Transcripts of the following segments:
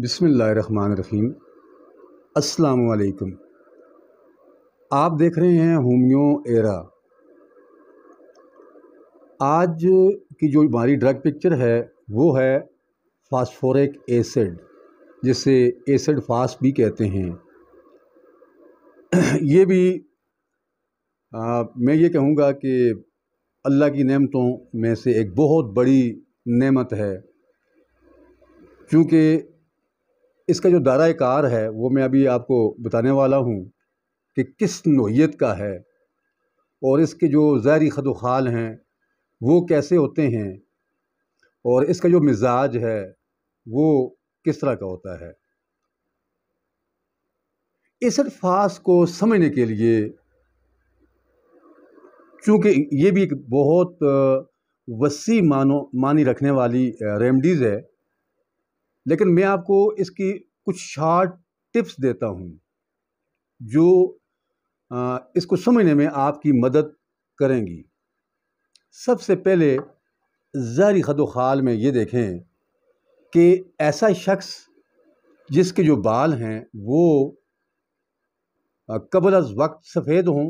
बिसमीम अस्सलाम आप देख रहे हैं होम्यो एरा आज की जो हमारी ड्रग पिक्चर है वो है फास्फोरिक एसिड जिसे एसिड फास भी कहते हैं ये भी आ, मैं ये कहूँगा कि अल्लाह की नेमतों में से एक बहुत बड़ी नेमत है क्योंकि इसका जो दायरा कार है वो मैं अभी आपको बताने वाला हूँ कि किस नोयत का है और इसके जो ज़ाहरी ख़दोखाल हैं वो कैसे होते हैं और इसका जो मिजाज है वो किस तरह का होता है इस अल्फाज को समझने के लिए चूँकि ये भी एक बहुत वसी मानो मानी रखने वाली रेमडीज़ है लेकिन मैं आपको इसकी कुछ शॉर्ट टिप्स देता हूँ जो इसको समझने में आपकी मदद करेंगी सबसे पहले ज़ाहरी खद ख़ाल में ये देखें कि ऐसा शख्स जिसके जो बाल हैं वो कबल अज वक्त सफ़ेद हों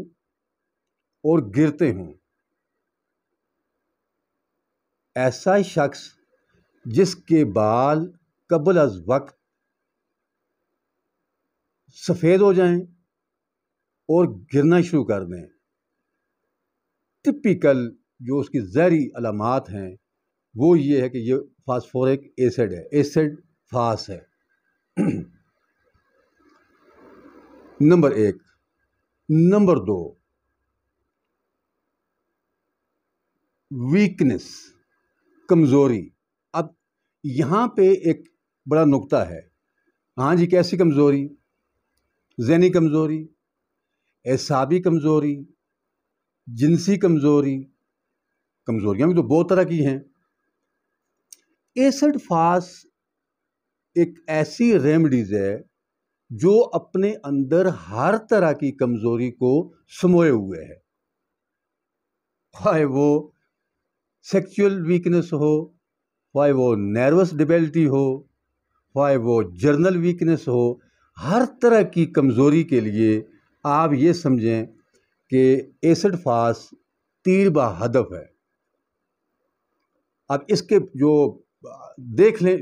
और गिरते हों ऐसा शख्स जिसके बाल कबल अज वक्त सफ़ेद हो जाएं और गिरना शुरू कर दें टिपिकल जो उसकी जहरी अलामत हैं वो ये है कि ये फास्फोरिक एसिड है एसिड फास है नंबर एक नंबर दो वीकनेस कमज़ोरी अब यहाँ पे एक बड़ा नुक्ता है हाँ जी कैसी कमज़ोरी जहनी कमज़ोरी एसाबी कमज़ोरी जिनसी कमज़ोरी कमज़ोरियाँ भी तो बहुत तरह की हैं एसड फास एक ऐसी रेमडीज़ है जो अपने अंदर हर तरह की कमज़ोरी को समोए हुए है चाहे वो सेक्सुअल वीकनेस हो चाहे वो नर्वस डिबेलिटी हो ख्वाह वो जर्नल वीकनेस हो हर तरह की कमज़ोरी के लिए आप ये समझें कि एसिड फास तीर बा हदफ है अब इसके जो देख लें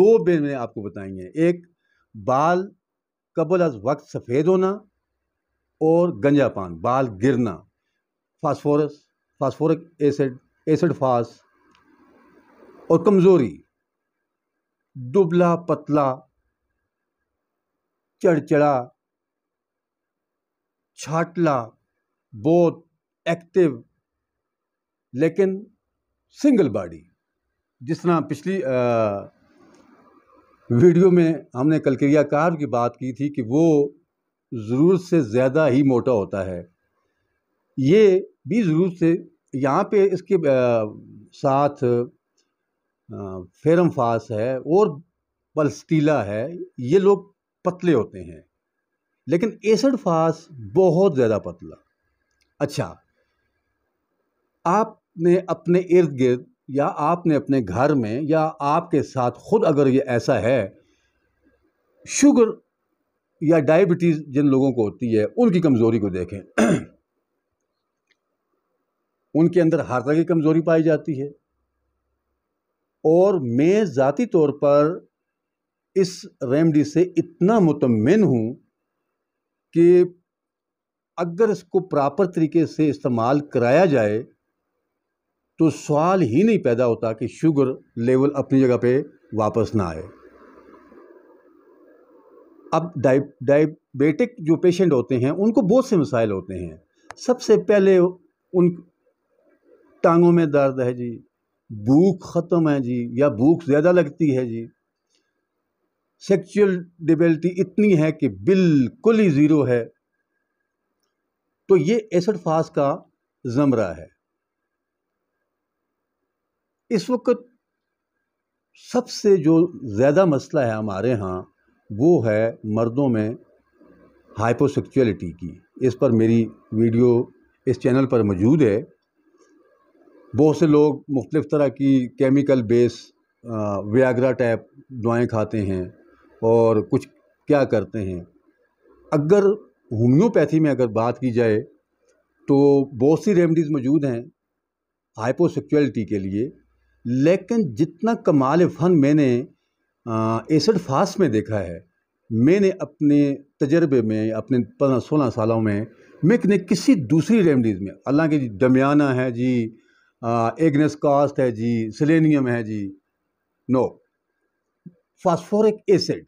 दो बे में आपको बताएंगे एक बाल कबल अज वक्त सफ़ेद होना और गंजापान बाल गिरना फास्फोरस फास्फोरिक एसिड एसिड फास और कमज़ोरी दुबला पतला चिड़चिड़ा छाटला बहुत एक्टिव लेकिन सिंगल बॉडी जिस तरह पिछली आ, वीडियो में हमने कलकरिया कार की बात की थी कि वो ज़रूरत से ज़्यादा ही मोटा होता है ये भी ज़रूरत से यहाँ पे इसके आ, साथ फेरम फास है और पलस्टीला है ये लोग पतले होते हैं लेकिन एसड फास बहुत ज़्यादा पतला अच्छा आपने अपने इर्द गिर्द या आपने अपने घर में या आपके साथ खुद अगर ये ऐसा है शुगर या डायबिटीज़ जिन लोगों को होती है उनकी कमज़ोरी को देखें उनके अंदर हर की कमज़ोरी पाई जाती है और मैं ज़ाती तौर पर इस रेमडी से इतना मुतमिन हूँ कि अगर इसको प्रॉपर तरीके से इस्तेमाल कराया जाए तो सवाल ही नहीं पैदा होता कि शुगर लेवल अपनी जगह पे वापस ना आए अब डायबिटिक जो पेशेंट होते हैं उनको बहुत से मसाइल होते हैं सबसे पहले उन टांगों में दर्द है जी भूख ख़त्म है जी या भूख ज़्यादा लगती है जी सेक्सुअल डिबिलिटी इतनी है कि बिल्कुल ही ज़ीरो है तो ये एसड फास का ज़मरा है इस वक्त सबसे जो ज़्यादा मसला है हमारे यहाँ वो है मर्दों में हाइपोसेक्चुअलिटी की इस पर मेरी वीडियो इस चैनल पर मौजूद है बहुत से लोग मुख्तलिफ़ तरह की केमिकल बेस व्याग्रा टाइप दवाएँ खाते हैं और कुछ क्या करते हैं अगर होम्योपैथी में अगर बात की जाए तो बहुत सी रेमडीज़ मौजूद हैं हाइपोसेक्चुअलिटी के लिए लेकिन जितना कमाल फ़न मैंने एसड फास्ट में देखा है मैंने अपने तजर्बे में अपने पंद्रह सोलह सालों में मैं किसी दूसरी रेमडीज़ में हालांकि दमियाना है जी एग्नेस uh, कास्ट है जी सिलेनियम है जी नो फास्फोरिक एसिड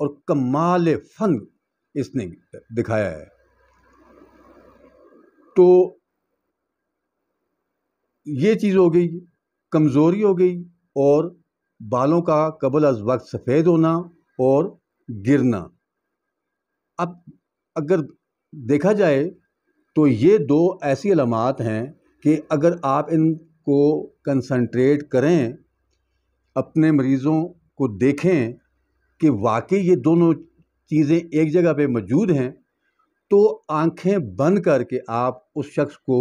और कमाल फन इसने दिखाया है तो ये चीज़ हो गई कमज़ोरी हो गई और बालों का कबल अज वक्त सफ़ेद होना और गिरना अब अगर देखा जाए तो ये दो ऐसी अलामत हैं कि अगर आप इनको कंसंट्रेट करें अपने मरीज़ों को देखें कि वाकई ये दोनों चीज़ें एक जगह पे मौजूद हैं तो आंखें बंद करके आप उस शख्स को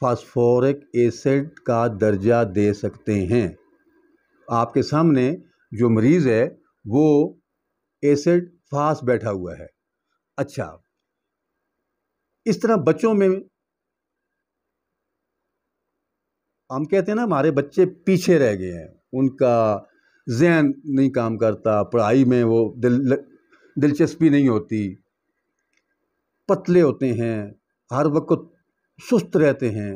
फास्फोरिक एसिड का दर्जा दे सकते हैं आपके सामने जो मरीज़ है वो एसिड फास्ट बैठा हुआ है अच्छा इस तरह बच्चों में हम कहते हैं ना हमारे बच्चे पीछे रह गए हैं उनका जहन नहीं काम करता पढ़ाई में वो दिल दिलचस्पी नहीं होती पतले होते हैं हर वक्त सुस्त रहते हैं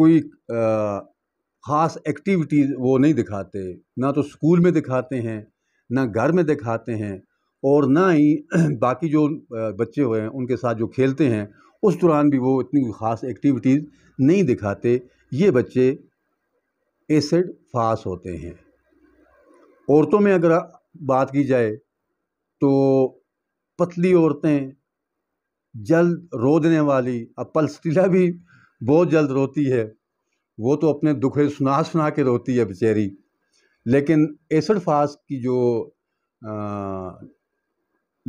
कोई ख़ास एक्टिविटीज़ वो नहीं दिखाते ना तो स्कूल में दिखाते हैं ना घर में दिखाते हैं और ना ही बाकी जो बच्चे हुए हैं उनके साथ जो खेलते हैं उस दौरान भी वो इतनी ख़ास एक्टिविटीज़ नहीं दिखाते ये बच्चे एसिड फास होते हैं औरतों में अगर बात की जाए तो पतली औरतें जल्द रो देने वाली अब पलस्टीला भी बहुत जल्द रोती है वो तो अपने दुखे सुना सुना के रोती है बेचारी लेकिन एसिड फास की जो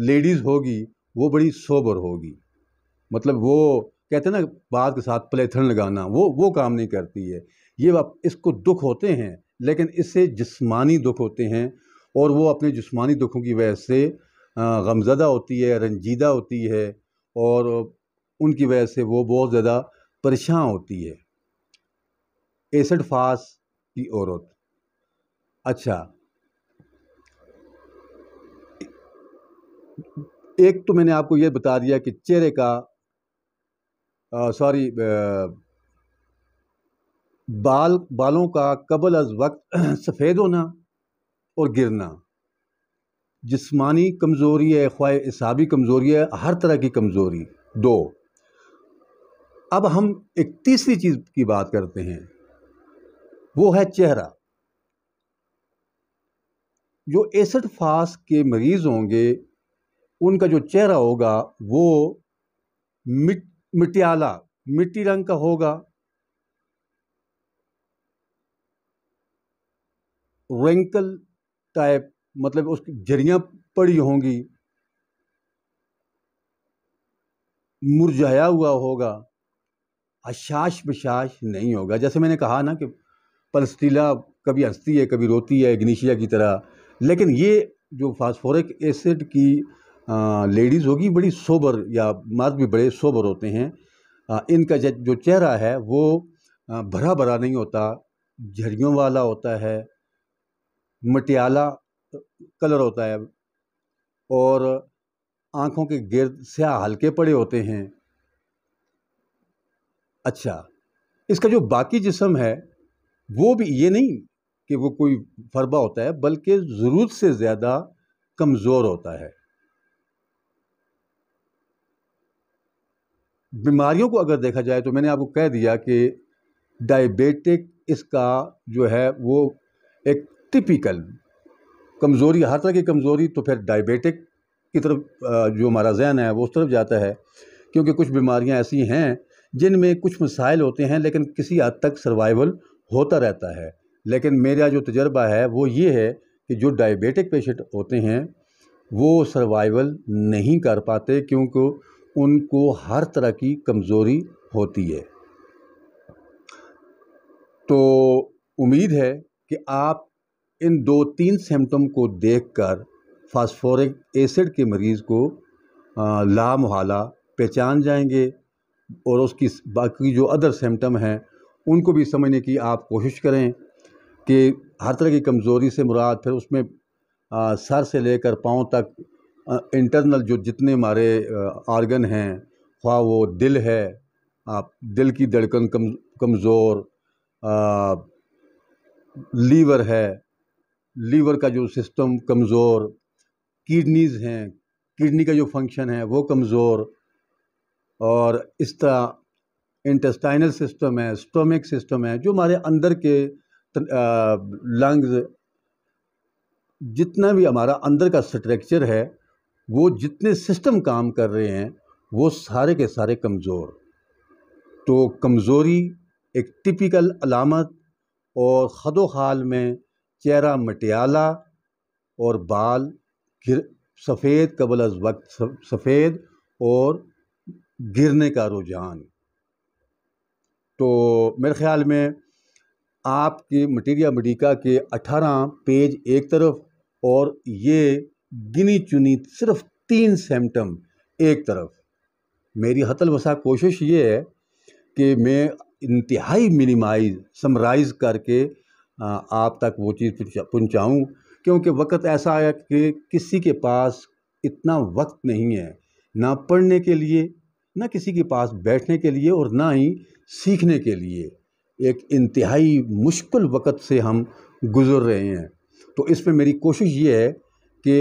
लेडीज़ होगी वो बड़ी सोबर होगी मतलब वो कहते हैं ना बात के साथ प्लेथन लगाना वो वो काम नहीं करती है ये इसको दुख होते हैं लेकिन इससे जिस्मानी दुख होते हैं और वो अपने जिस्मानी दुखों की वजह से गमज़दा होती है रंजीदा होती है और उनकी वजह से वो बहुत ज़्यादा परेशान होती है एसड फास की औरत अच्छा एक तो मैंने आपको ये बता दिया कि चेहरे का सॉरी बाल बालों का कबल अज वक्त सफ़ेद होना और गिरना जिस्मानी कमज़ोरी है ख्वाह हिसाबी कमज़ोरी है हर तरह की कमज़ोरी दो अब हम एक तीसरी चीज़ की बात करते हैं वो है चेहरा जो एसड फास के मरीज़ होंगे उनका जो चेहरा होगा वो मिट मिट्टियाला मिट्टी रंग का होगा रेंकल टाइप मतलब उसकी झरियाँ पड़ी होंगी मुरझाया हुआ होगा अशाश बशाश नहीं होगा जैसे मैंने कहा ना कि पलस्तीला कभी हंसती है कभी रोती है इग्निशिया की तरह लेकिन ये जो फास्फोरिक एसिड की लेडीज़ होगी बड़ी सोबर या मर्द भी बड़े सोबर होते हैं इनका जो चेहरा है वो भरा भरा नहीं होता झरियों वाला होता है मटियाला कलर होता है और आँखों के गिरद से हल्के पड़े होते हैं अच्छा इसका जो बाकी जिसम है वो भी ये नहीं कि वो कोई फरबा होता है बल्कि ज़रूरत से ज़्यादा कमज़ोर होता है बीमारियों को अगर देखा जाए तो मैंने आपको कह दिया कि डायबेटिक इसका जो है वो एक टिपिकल कमज़ोरी हर तरह की कमज़ोरी तो फिर डायबेटिक की तरफ जो हमारा जहन है वो उस तरफ जाता है क्योंकि कुछ बीमारियां ऐसी हैं जिनमें कुछ मसाइल होते हैं लेकिन किसी हद तक सर्वाइवल होता रहता है लेकिन मेरा जो तजर्बा है वो ये है कि जो डायबिटिक पेशेंट होते हैं वो सर्वाइवल नहीं कर पाते क्योंकि उनको हर तरह की कमज़ोरी होती है तो उम्मीद है कि आप इन दो तीन सिम्टम को देखकर फास्फोरिक एसिड के मरीज़ को लामहला पहचान जाएंगे और उसकी बाकी जो अदर सिम्टम हैं उनको भी समझने की आप कोशिश करें कि हर तरह की कमज़ोरी से मुराद फिर उसमें आ, सर से लेकर पाँव तक इंटरनल जो जितने हमारे आर्गन हैं ख्वा वो दिल है आप दिल की धड़कन कम कमज़ोर लीवर है लीवर का जो सिस्टम कमज़ोर किडनीज़ हैं किडनी का जो फंक्शन है वो कमज़ोर और इस तरह इंटेस्टाइनल सिस्टम है स्टोमिक सिस्टम है जो हमारे अंदर के लंग्स जितना भी हमारा अंदर का स्ट्रक्चर है वो जितने सिस्टम काम कर रहे हैं वो सारे के सारे कमज़ोर तो कमज़ोरी एक टिपिकल अलामत और ख़द हाल में चेहरा मटियाला और बाल गिर सफ़ेद कबल अज वक्त सफ़ेद और गिरने का रुझान तो मेरे ख़्याल में आपके मटीरिया मडिका के 18 पेज एक तरफ और ये गिनी चुनी सिर्फ तीन सिम्टम एक तरफ मेरी हतल बसा कोशिश ये है कि मैं इंतहाई मिनिमाइज समराइज करके आप तक वो चीज़ पहुँचाऊँ क्योंकि वक्त ऐसा आया कि किसी के पास इतना वक्त नहीं है ना पढ़ने के लिए ना किसी के पास बैठने के लिए और ना ही सीखने के लिए एक इंतहाई मुश्किल वक्त से हम गुज़र रहे हैं तो इसमें मेरी कोशिश ये है कि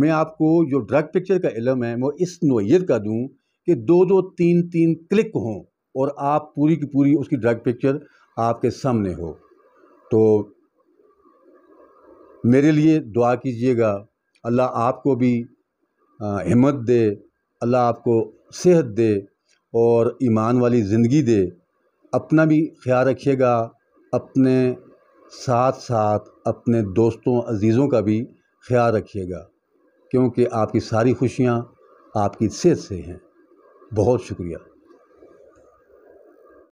मैं आपको जो ड्रग पिक्चर का इलम है वो इस नोयत का दूँ कि दो दो तीन तीन क्लिक हों और आप पूरी की पूरी उसकी ड्रग पिक्चर आपके सामने हो तो मेरे लिए दुआ कीजिएगा अल्लाह आपको भी हिम्मत दे अल्लाह आपको सेहत दे और ईमान वाली ज़िंदगी दे अपना भी ख्याल रखिएगा अपने साथ साथ अपने दोस्तों अज़ीज़ों का भी ख्याल रखिएगा क्योंकि आपकी सारी खुशियाँ आपकी सेहत से हैं बहुत शुक्रिया